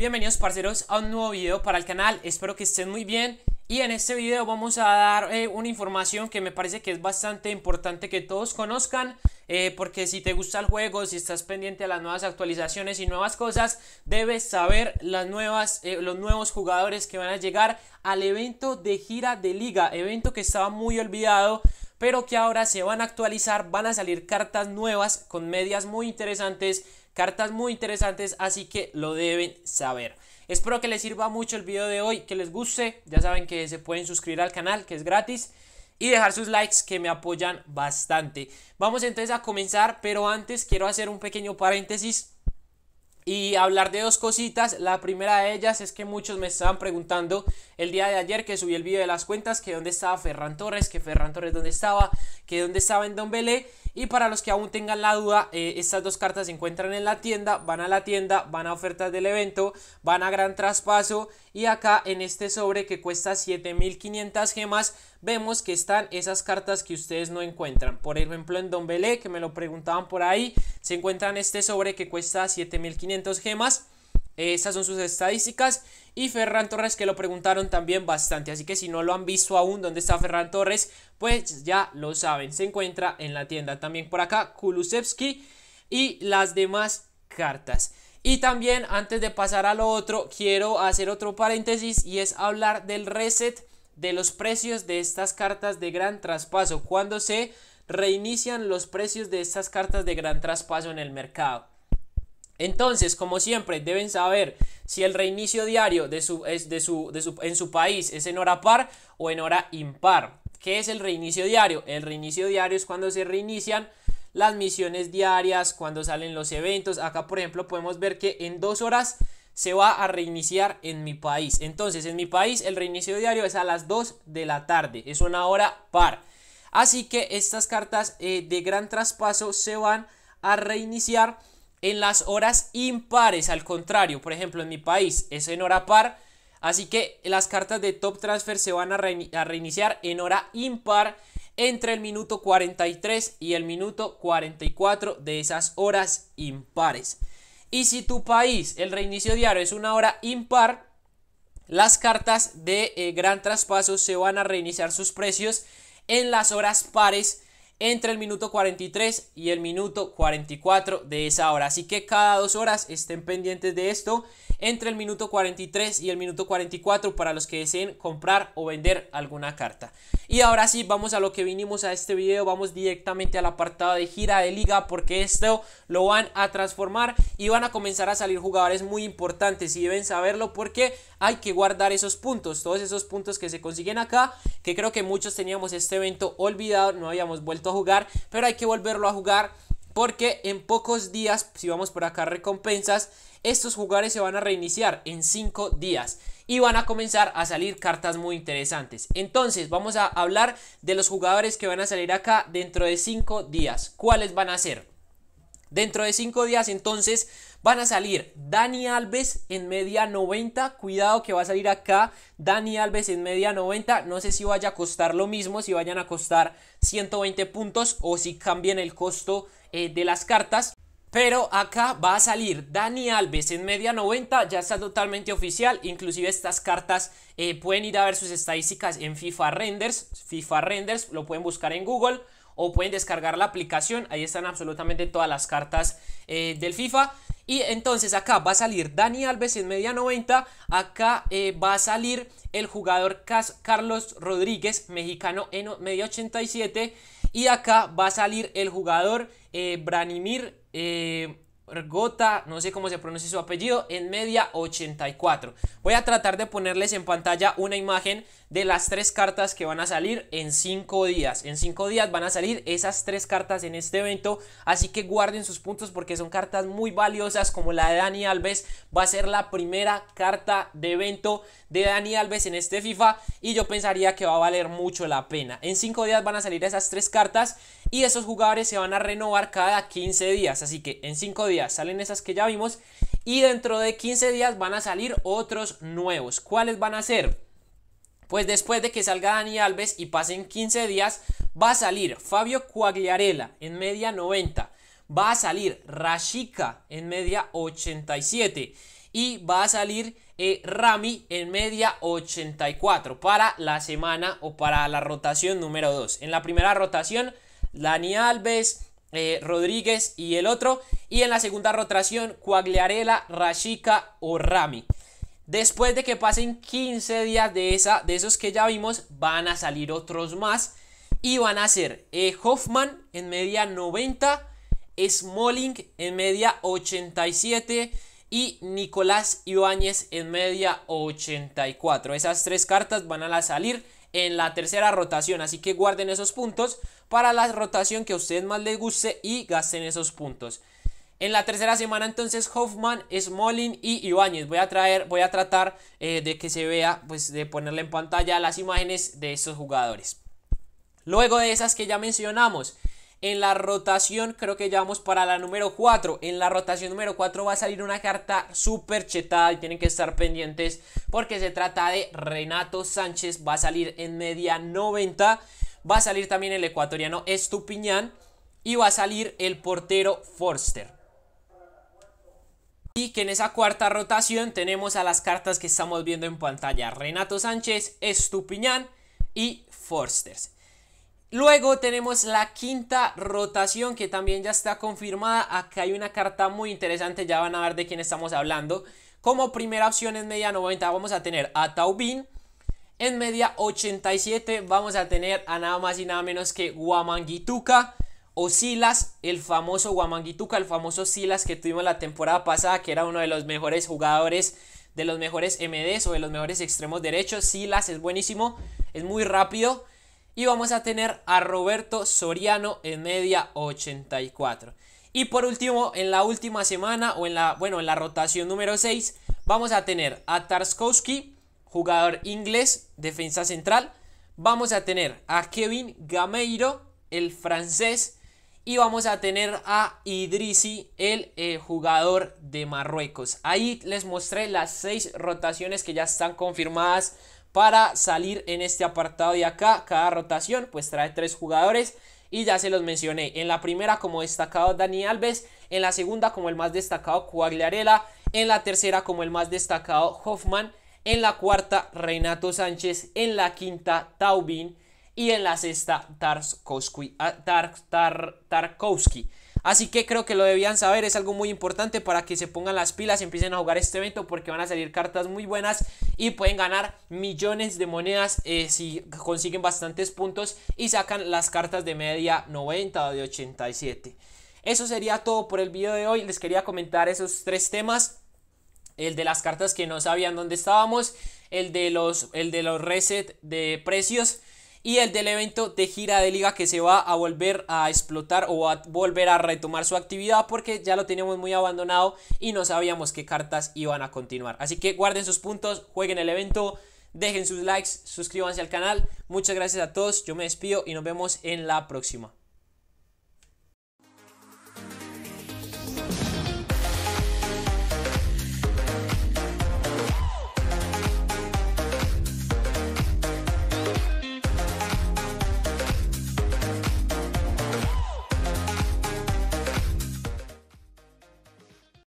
Bienvenidos parceros a un nuevo video para el canal, espero que estén muy bien y en este video vamos a dar eh, una información que me parece que es bastante importante que todos conozcan eh, porque si te gusta el juego, si estás pendiente a las nuevas actualizaciones y nuevas cosas, debes saber las nuevas, eh, los nuevos jugadores que van a llegar al evento de gira de liga, evento que estaba muy olvidado pero que ahora se van a actualizar, van a salir cartas nuevas con medias muy interesantes Cartas muy interesantes, así que lo deben saber. Espero que les sirva mucho el video de hoy, que les guste. Ya saben que se pueden suscribir al canal, que es gratis. Y dejar sus likes que me apoyan bastante. Vamos entonces a comenzar, pero antes quiero hacer un pequeño paréntesis y hablar de dos cositas. La primera de ellas es que muchos me estaban preguntando el día de ayer que subí el video de las cuentas, que dónde estaba Ferran Torres, que Ferran Torres dónde estaba, que dónde estaba en Don Belé. Y para los que aún tengan la duda, eh, estas dos cartas se encuentran en la tienda, van a la tienda, van a ofertas del evento, van a gran traspaso y acá en este sobre que cuesta 7500 gemas vemos que están esas cartas que ustedes no encuentran. Por ejemplo, en Don Belé, que me lo preguntaban por ahí, se encuentran este sobre que cuesta 7500 gemas. Esas son sus estadísticas. Y Ferran Torres que lo preguntaron también bastante. Así que si no lo han visto aún dónde está Ferran Torres, pues ya lo saben. Se encuentra en la tienda. También por acá Kulusevski y las demás cartas. Y también antes de pasar a lo otro, quiero hacer otro paréntesis y es hablar del reset de los precios de estas cartas de gran traspaso, cuando se reinician los precios de estas cartas de gran traspaso en el mercado. Entonces, como siempre, deben saber si el reinicio diario de su, es de su, de su, en su país es en hora par o en hora impar. ¿Qué es el reinicio diario? El reinicio diario es cuando se reinician las misiones diarias, cuando salen los eventos. Acá, por ejemplo, podemos ver que en dos horas se va a reiniciar en mi país. Entonces, en mi país el reinicio diario es a las 2 de la tarde, es una hora par. Así que estas cartas eh, de gran traspaso se van a reiniciar en las horas impares, al contrario, por ejemplo, en mi país es en hora par, así que las cartas de top transfer se van a, a reiniciar en hora impar entre el minuto 43 y el minuto 44 de esas horas impares. Y si tu país, el reinicio diario es una hora impar, las cartas de eh, gran traspaso se van a reiniciar sus precios en las horas pares entre el minuto 43 y el minuto 44 de esa hora. Así que cada dos horas estén pendientes de esto entre el minuto 43 y el minuto 44 para los que deseen comprar o vender alguna carta. Y ahora sí, vamos a lo que vinimos a este video, vamos directamente al apartado de gira de liga porque esto lo van a transformar y van a comenzar a salir jugadores muy importantes y deben saberlo porque hay que guardar esos puntos, todos esos puntos que se consiguen acá, que creo que muchos teníamos este evento olvidado, no habíamos vuelto a jugar, pero hay que volverlo a jugar porque en pocos días, si vamos por acá recompensas, estos jugadores se van a reiniciar en 5 días y van a comenzar a salir cartas muy interesantes. Entonces vamos a hablar de los jugadores que van a salir acá dentro de 5 días. ¿Cuáles van a ser? Dentro de 5 días entonces van a salir Dani Alves en media 90. Cuidado que va a salir acá Dani Alves en media 90. No sé si vaya a costar lo mismo, si vayan a costar 120 puntos o si cambien el costo eh, de las cartas. Pero acá va a salir Dani Alves en media 90, ya está totalmente oficial, inclusive estas cartas eh, pueden ir a ver sus estadísticas en FIFA Renders, FIFA Renders, lo pueden buscar en Google o pueden descargar la aplicación. Ahí están absolutamente todas las cartas eh, del FIFA. Y entonces acá va a salir Dani Alves en media 90. Acá eh, va a salir el jugador Carlos Rodríguez, mexicano en media 87. Y acá va a salir el jugador eh, Branimir. Gota, no sé cómo se pronuncia su apellido, en media 84. Voy a tratar de ponerles en pantalla una imagen de las tres cartas que van a salir en 5 días. En 5 días van a salir esas tres cartas en este evento, así que guarden sus puntos porque son cartas muy valiosas como la de Dani Alves. Va a ser la primera carta de evento de Dani Alves en este FIFA y yo pensaría que va a valer mucho la pena. En 5 días van a salir esas tres cartas y esos jugadores se van a renovar cada 15 días. Así que en 5 días salen esas que ya vimos y dentro de 15 días van a salir otros nuevos. ¿Cuáles van a ser? Pues después de que salga Dani Alves y pasen 15 días, va a salir Fabio Cuagliarella en media 90, va a salir Rashika en media 87 y va a salir eh, Rami en media 84 para la semana o para la rotación número 2. En la primera rotación Dani Alves, eh, Rodríguez y el otro. Y en la segunda rotación, Cuagliarela, Rashica o Rami. Después de que pasen 15 días de, esa, de esos que ya vimos, van a salir otros más. Y van a ser eh, Hoffman en media 90, Smalling en media 87 y Nicolás Ibáñez en media 84. Esas tres cartas van a salir en la tercera rotación. Así que guarden esos puntos para la rotación que a ustedes más les guste y gasten esos puntos. En la tercera semana entonces Hoffman, Smolin y Ibáñez. Voy a traer, voy a tratar eh, de que se vea, pues de ponerle en pantalla las imágenes de esos jugadores. Luego de esas que ya mencionamos, en la rotación, creo que ya vamos para la número 4. En la rotación número 4 va a salir una carta súper chetada y tienen que estar pendientes porque se trata de Renato Sánchez. Va a salir en media 90. Va a salir también el ecuatoriano Estupiñán y va a salir el portero Forster. Y que en esa cuarta rotación tenemos a las cartas que estamos viendo en pantalla. Renato Sánchez, Estupiñán y Forsters. Luego tenemos la quinta rotación que también ya está confirmada. Acá hay una carta muy interesante, ya van a ver de quién estamos hablando. Como primera opción en media 90 vamos a tener a Taubin. En media 87 vamos a tener a nada más y nada menos que Guamanguituca o Silas, el famoso Guamanguituca, el famoso Silas que tuvimos la temporada pasada, que era uno de los mejores jugadores, de los mejores MDs o de los mejores extremos derechos. Silas es buenísimo, es muy rápido y vamos a tener a Roberto Soriano en media 84. Y por último, en la última semana o en la, bueno, en la rotación número 6, vamos a tener a Tarskowski, jugador inglés, defensa central. Vamos a tener a Kevin Gameiro, el francés. Y vamos a tener a Idrisi, el eh, jugador de Marruecos. Ahí les mostré las seis rotaciones que ya están confirmadas para salir en este apartado de acá. Cada rotación pues trae tres jugadores y ya se los mencioné. En la primera como destacado Dani Alves, en la segunda como el más destacado Cuagliarela, en la tercera como el más destacado Hoffman, en la cuarta Renato Sánchez, en la quinta Taubin y en la sexta ah, Tarkowski. Así que creo que lo debían saber, es algo muy importante para que se pongan las pilas y empiecen a jugar este evento porque van a salir cartas muy buenas y pueden ganar millones de monedas eh, si consiguen bastantes puntos y sacan las cartas de media 90 o de 87. Eso sería todo por el video de hoy, les quería comentar esos tres temas, el de las cartas que no sabían dónde estábamos, el de los, el de los reset de precios y el del evento de gira de liga que se va a volver a explotar o a volver a retomar su actividad porque ya lo teníamos muy abandonado y no sabíamos qué cartas iban a continuar. Así que guarden sus puntos, jueguen el evento, dejen sus likes, suscríbanse al canal. Muchas gracias a todos, yo me despido y nos vemos en la próxima.